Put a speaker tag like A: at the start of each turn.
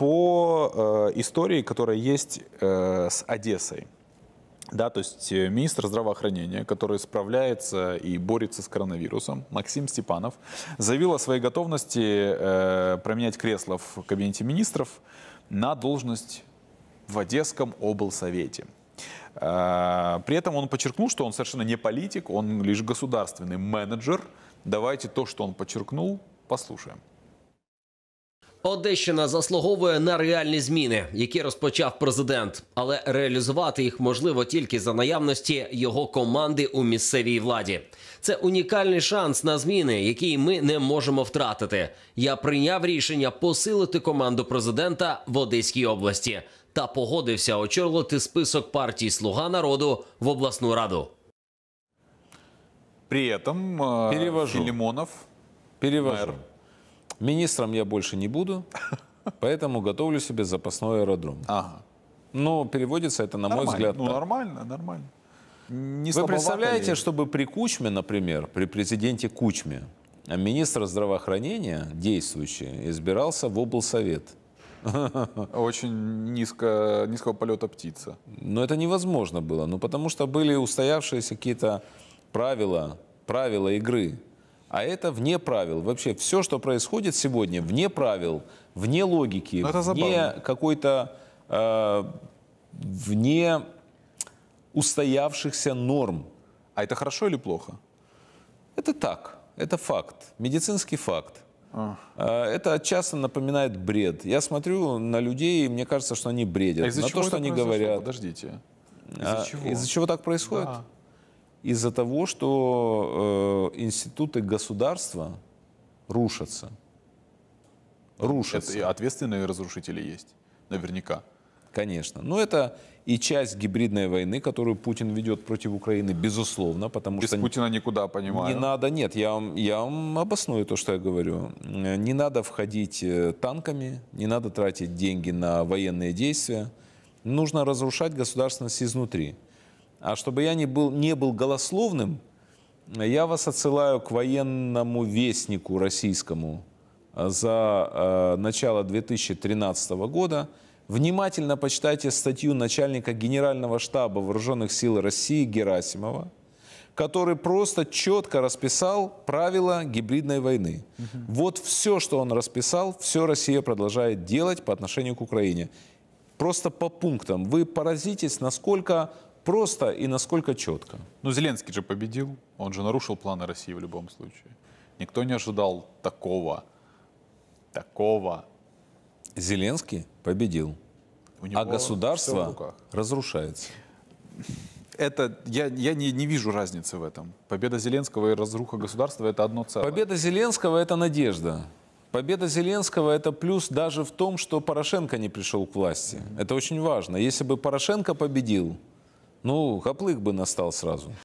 A: по э, истории, которая есть э, с Одессой. Да, то есть э, министр здравоохранения, который справляется и борется с коронавирусом, Максим Степанов, заявил о своей готовности э, променять кресло в кабинете министров на должность в Одесском облсовете. Э, при этом он подчеркнул, что он совершенно не политик, он лишь государственный менеджер. Давайте то, что он подчеркнул, послушаем.
B: Одещина заслуговує на реальні зміни, які розпочав президент, але реалізувати їх можливо тільки за наявності його команди у місцевій владі. Це унікальний шанс на зміни, який ми не можемо втратити. Я прийняв рішення посилити команду президента в Одеській області та погодився очолити список партій Слуга народу в обласну раду. При этом е, Перевожу. Перевожу. Мэр. Министром я больше не буду, поэтому готовлю себе запасной аэродром. Ага. Но переводится это, на нормально. мой взгляд, Ну, так. нормально, нормально. Не Вы представляете, ли? чтобы при Кучме, например, при президенте Кучме, министр здравоохранения, действующий, избирался в облсовет – очень низко, низкого полета птица. Но это невозможно было, ну потому что были устоявшиеся какие-то правила, правила игры. А это вне правил. Вообще все, что происходит сегодня, вне правил, вне логики, ну, вне какой-то, э, вне устоявшихся норм. А это хорошо или плохо? Это так, это факт, медицинский факт. А. Э, это часто напоминает бред. Я смотрю на людей, и мне кажется, что они бредят. А на чего то, что они говорят.
A: Подождите.
B: А, из-за а, чего? Из-за
A: чего так происходит? Да.
B: Из-за того, что э, институты государства рушатся. Рушатся. Это и ответственные разрушители есть, наверняка. Конечно. Но это и часть гибридной войны, которую Путин ведет против Украины, безусловно, потому Без что... Без Путина
A: никуда, понимаю. Не
B: надо, нет, я вам, я вам обосную то, что я говорю. Э, не надо входить э, танками, не надо тратить деньги на военные действия. Нужно разрушать государственность изнутри. А чтобы я не был, не был голословным, я вас отсылаю к военному вестнику российскому за э, начало 2013 года. Внимательно почитайте статью начальника Генерального штаба Вооруженных сил России Герасимова, который просто четко расписал правила гибридной войны. Угу. Вот все, что он расписал, все Россия продолжает делать по отношению к Украине. Просто по пунктам. Вы поразитесь, насколько просто и насколько четко. Но
A: ну, Зеленский же победил, он же нарушил планы России в любом случае. Никто не ожидал такого, такого. Зеленский победил, а государство
B: разрушается. Это я, я не, не вижу разницы в этом. Победа Зеленского и разруха государства это одно целое. Победа Зеленского это надежда. Победа Зеленского – это плюс даже в том, что Порошенко не пришел к власти. Это очень важно. Если бы Порошенко победил, ну, хаплык бы настал сразу.